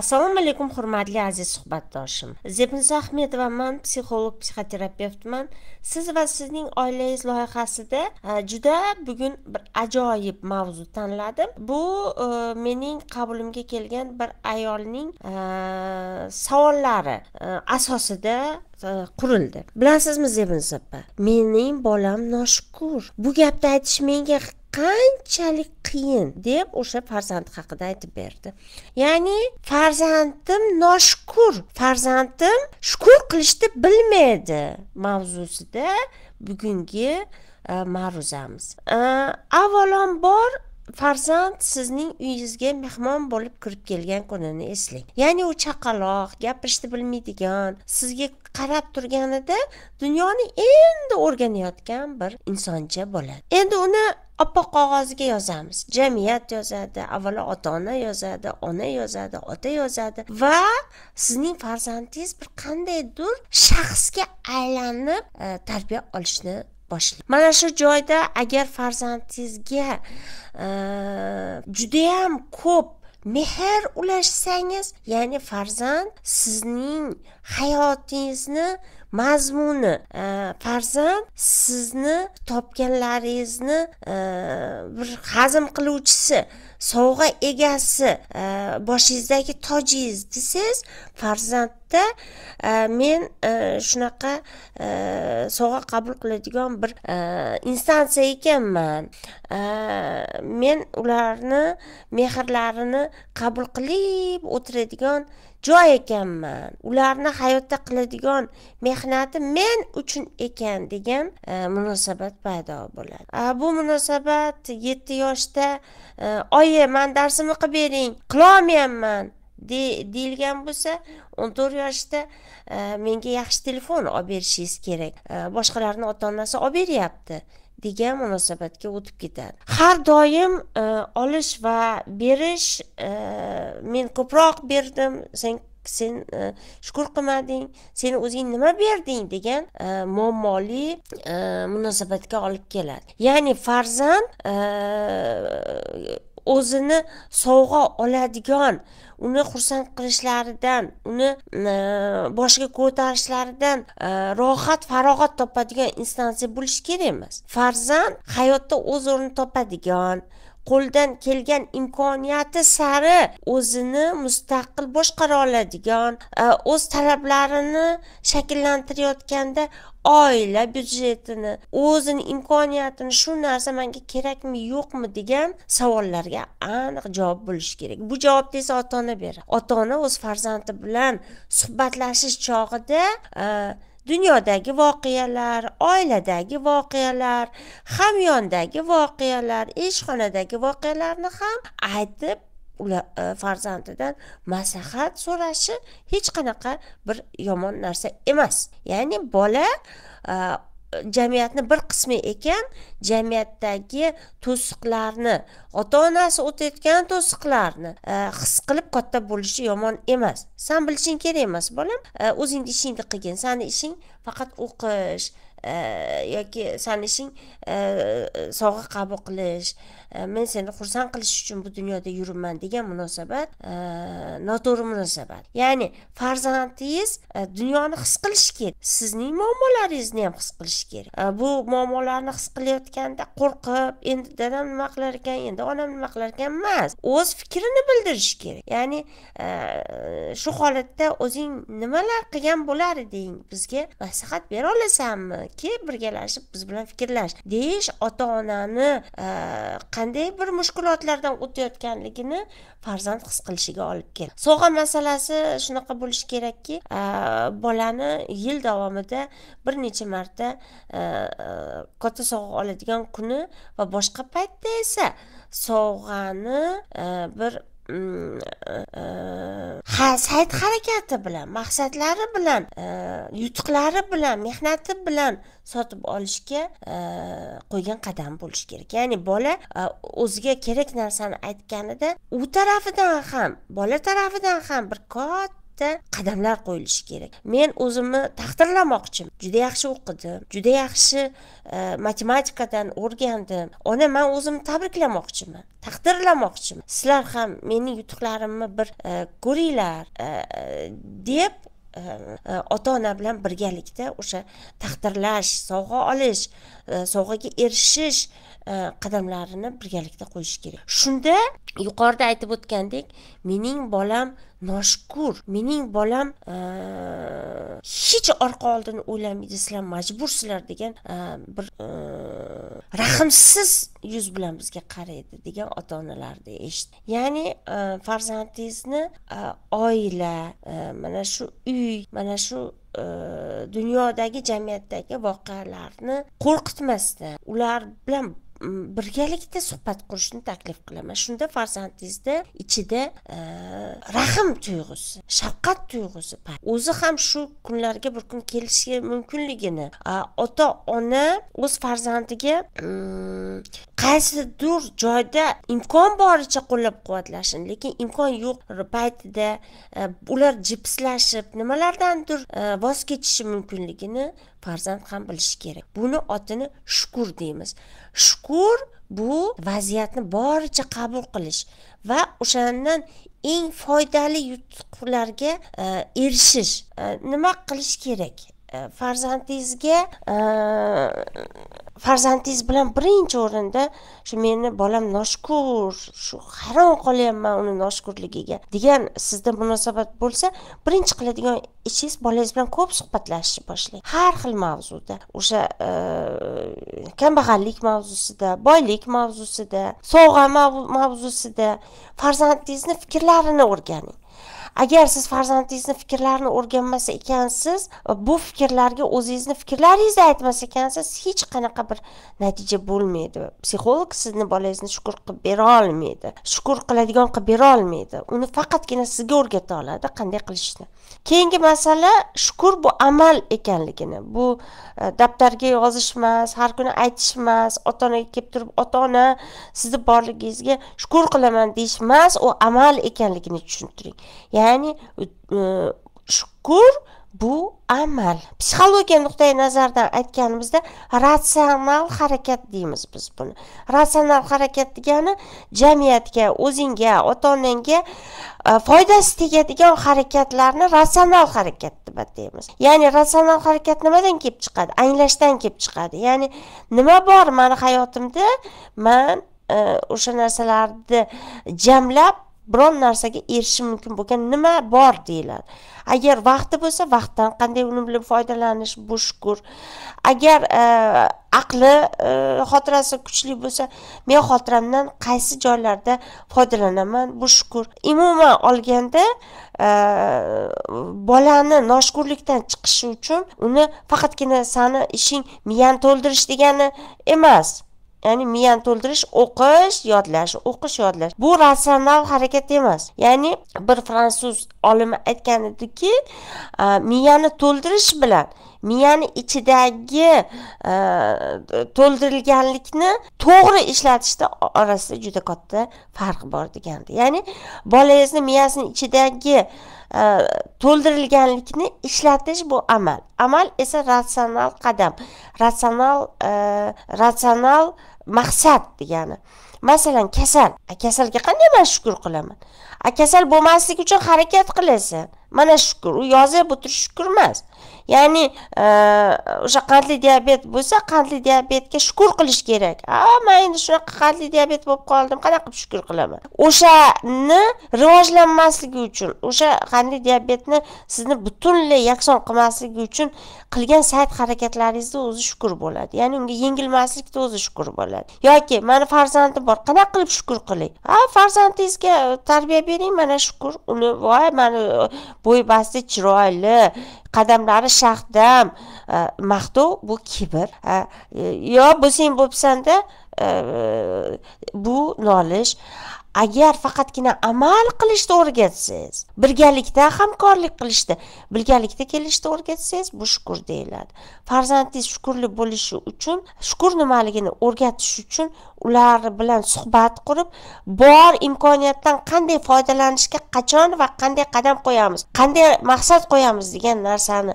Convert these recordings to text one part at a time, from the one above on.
assalomu alaykum hurmatli aziz suhbatdoshim zebniza ahmedova man psixolog psixoterapevtman siz va sizning oilangiz loyihasida juda bugun bir ajoyib mavzu tanladim bu e, mening qabulimga kelgan bir ayolning e, savollari e, asosida qurildi bilasizmi zebinsa opa mening bolam noshukur bu gapni aytish menga qanchalik qiyin deb o'sha farzand haqida aytib berdi ya'ni farzandim noshukur farzandim shukur qilishni bilmaydi mavzusida bugungi e, ma'ruzamiz e, avvalambor farzand sizning uyingizga mehmon bo'lib kirib kelgan kunini eslang ya'ni u chaqaloq gapirishni bilmaydigan sizga qarab turganida dunyoni endi o'rganayotgan bir insoncha bo'ladi endi uni oppoq qog'ozga yozamiz jamiyat yozadi avvalo ota ona yozadi ona yozadi ota yozadi va sizning farzandingiz bir qandaydir shaxsga aylanib e, tarbiya olishni boshlaydi mana shu joyda agar farzandingizga e, judayam ko'p mehr ulashsangiz ya'ni farzand sizning hayotingizni mazmuni e, farzand sizni topganlaringizni e, bir hazm qiluvchisi sovg'a egasi e, boshingizdagi tojingiz desangiz farzandda men shunaqa sovg'a qabul qiladigan bir instansiya ekanman men ularni mehrlarini qabul qilib o'tiradigan joy ekanman ularni hayotda qiladigan mehnati men uchun ekan degan e, munosabat paydo bo'ladi bu munosabat yetti yoshda e, oyi man darsimni qilib bering qilolmayapman deyilgan bo'lsa o'n to'rt yoshda e, menga yaxshi telefon olib berishingiz kerak e, boshqalarni ota onasi olib beryapti degan munosabatga o'tib ketadi har doim e, olish va berish e, men ko'proq berdim sen sen e, shukur qilmading sen o'zing nima berding degan muammoli munosabatga olib keladi ya'ni farzand o'zini sovg'a oladigan uni xursand qilishlaridan uni e, boshiga ko'tarishlaridan e, rohat farog'at topadigan instansiya bo'lishi kerak emas farzand hayotda o'z o'rnini topadigan qo'ldan kelgan imkoniyati sari o'zini mustaqil boshqara oladigan e, o'z talablarini shakllantirayotganda oila byudjetini o'zini imkoniyatini shu narsa menga kerakmi yo'qmi degan savollarga aniq javob bo'lishi kerak bu javobni esa ota ona beradi ota ona o'z farzandi bilan suhbatlashish chog'ida e, dunyodagi voqealar oiladagi voqealar hamyondagi voqealar ishxonadagi voqealarni ham aytib ular e, farzandidan maslahat so'rashi hech qanaqa bir yomon narsa emas ya'ni bola e, jamiyatni bir qismi ekan jamiyatdagi to'siqlarni ota onasi o'tayotgan to'siqlarni e, his qilib katta bo'lishi yomon emas san bilishing kerak emas bolam e, o'zingni ishingni qilgin sani ishing faqat o'qish yoki sani ishing sovg'a qabul qilish men seni xursand qilish uchun bu dunyoda yuribman degan munosabat noto'g'ri munosabat ya'ni farzandingiz dunyoni his qilishi kerak sizning muammolaringizni ham his qilishi kerak bu muammolarni his qilayotganda qo'rqib endi dadam nima qilar ekan endi onam nima qilar ekan emas o'z fikrini bildirishi kerak ya'ni shu holatda o'zing nimalar qilgan bo'lar eding bizga maslahat bera olasanmi kelib birgalashib biz bilan fikrlash deyish ota onani e, qanday bir mushkulotlardan o'tayotganligini farzand his qilishiga olib keladi sovg'a masalasi shunaqa bo'lishi kerakki e, bolani yil davomida bir necha marta e, katta sovg'a oladigan kuni va boshqa paytda esa sovg'ani bir sayt harakati bilan maqsadlari bilan e, yutuqlari bilan mehnati bilan sotib olishga e, qo'ygan qadam bo'lishi kerak ya'ni bola e, o'ziga kerak narsani aytganida u tarafidan ham bola tarafidan ham bir katta yo'nalishda qadamlar qo'yilishi kerak men o'zimni taqdirlamoqchiman juda yaxshi o'qidim juda yaxshi e, matematikadan o'rgandim ona man o'zimni tabriklamoqchiman taqdirlamoqchiman sizlar ham mening yutuqlarimni bir e, ko'ringlar e, deb ota ona bilan birgalikda o'sha taqdirlash sovg'a olish sovg'aga erishish qadamlarini birgalikda qo'yish kerak shunda yuqorida aytib o'tgandek mening bolam noshukur mening bolam e, hech orqa oldini o'ylamaydi sizlar majbursizlar degan e, bir e, rahmsiz yuz bilan bizga qaraydi degan ota onalarni eshitdim ya'ni farzandingizni oila mana shu uy mana shu dunyodagi jamiyatdagi voqealarni qo'rqitmasdan ular bilan birgalikda suhbat qurishni taklif qilaman shunda farzandingizni ichida e, rahm tuyg'usi shafqat tuyg'usi o'zi ham shu kunlarga bir kun kelishi mumkinligini ota ona o'z farzandiga qaysidir joyda imkon boricha qo'llab quvvatlashini lekin imkon yo'q paytida e, ular jipslashib nimalardandir e, voz kechishi mumkinligini farzand ham bilishi kerak buni otini shukur deymiz shukur bu vaziyatni boricha qabul qilish va o'shandan eng foydali yutuqlarga e, erishish e, nima qilish kerak e, farzandingizga farzandingiz bilan birinchi o'rinda shu meni bolam noshukur shu hayron qolyapman uni noshukurligiga degan sizda munosabat bo'lsa birinchi qiladigan ishingiz bolangiz bilan ko'p suhbatlashishni boshlang har xil mavzuda o'sha kambag'allik mavzusida boylik mavzusida sovg'a mavzusida farzandingizni fikrlarini o'rganing agar siz farzandingizni fikrlarini o'rganmas ekansiz bu fikrlarga o'zingizni fikrlaringizni aytmas ekansiz hech qanaqa bir natija bo'lmaydi psixolog sizni bolangizni shukur qilib bera olmaydi shukur qiladigan qilib bera olmaydi uni faqatgina sizga o'rgata oladi qanday qilishni keyingi masala shukur bu amal ekanligini bu e, daftarga yozish emas har kuni aytish emas ota onaga kelib turib ota ona sizni borligingizga shukur qilaman deyish emas u amal ekanligini tushuntiring ya'ni e, shukur bu amal psixologiya nuqtai nazaridan aytganimizda ratsional harakat deymiz biz buni ratsional harakat degani jamiyatga o'zingga ota onangga e, foydasi tegadigan harakatlarni ratsional harakat deb ataymiz ya'ni ratsional harakat nimadan kelib chiqadi anglashdan kelib chiqadi ya'ni nima bor mani hayotimda man e, o'sha narsalarni jamlab biron narsaga erishish mumkin bo'lgan nima bor deyiladi agar vaqti bo'lsa vaqtdan qanday uni bilan foydalanish bu shukur agar e, aqli e, xotirasi kuchli bo'lsa men xotiramdan qaysi joylarda foydalanaman bu shukur umuman olganda e, bolani noshukurlikdan chiqishi uchun uni faqatgina sani ishing miyani to'ldirish degani emas ya'ni miyani to'ldirish o'qish yodlash o'qish yodlash bu ratsional harakat emas ya'ni bir fransuz olimi aytgan ediki miyani to'ldirish bilan miyani ichidagi to'ldirilganlikni to'g'ri ishlatishda orasida juda katta farq bor degandi ya'ni bolangizni miyasini ichidagi to'ldirilganlikni ishlatish bu amal amal esa ratsional qadam ratsional ratsional maqsad degani masalan kasal a kasalga qanday man shukur qilaman a kasal bo'lmaslik uchun harakat qilasan mana shukur u yozib o'tirish shukur emas ya'ni e, o'sha qandli diabet bo'lsa qandli diabetga shukur qilish kerak a man endi shunaqa qandli diabet bo'lib qoldim qanaqa qilib shukur qilaman o'shani rivojlanmasligi uchun o'sha qandli diabetni sizni butunlay yakson qilmasligi uchun qilgan sayt harakatlaringizni o'zi shukur bo'ladi ya'ni unga yengilmaslikni o'zi shukur bo'ladi yoki mani farzandim bor qanaqa qilib shukur qilay a farzandingizga e, tarbiya bering mana shukur uni voy mani e, bo'y basti chiroyli qadamlari shahdam e, maqtov bu kibr e, yo bo'lsang bo'libsanda e, bu nolish agar faqatgina amal qilishni o'rgatsangiz birgalikda hamkorlik qilishni birgalikda kelishni o'rgatsangiz bu shukur deyiladi farzandingiz shukurli bo'lishi uchun shukur nimaligini o'rgatish uchun ular bilan suhbat qurib bor imkoniyatdan qanday foydalanishga qachon va qanday qadam qo'yamiz qanday maqsad qo'yamiz degan narsani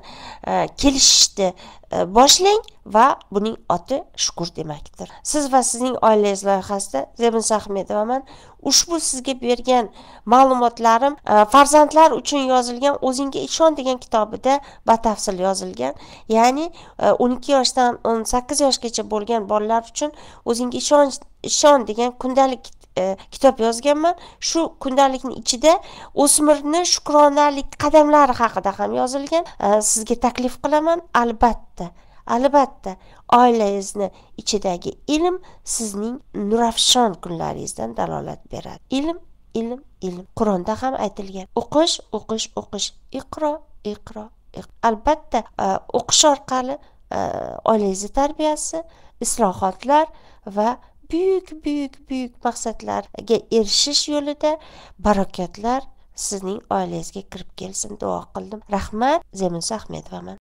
e, kelishishni E, boshlang va buning oti shukur demakdir siz va sizning oilangiz loyihasida zeminsa ahmedovaman ushbu sizga bergan ma'lumotlarim e, farzandlar uchun yozilgan o'zingga ishon degan kitobida batafsil yozilgan ya'ni e, o'n ikki yoshdan o'n sakkiz yoshgacha bo'lgan bolalar uchun o'zingga ishon ishon degan kundalik E, kitob yozganman shu kundalikni ichida o'smirni shukronalik qadamlari haqida ham yozilgan e, sizga taklif qilaman albatta albatta oilangizni ichidagi ilm sizning nurafshon kunlaringizdan dalolat beradi ilm ilm ilm qur'onda ham aytilgan o'qish o'qish o'qish iqro iqro albatta e, o'qish orqali oilangizni tarbiyasi islohotlar va büyük büyük buyuk maqsadlarga erishish yo'lida barakotlar sizning oilangizga kirib kelsin duo qildim rahmat zeminsa ahmedovaman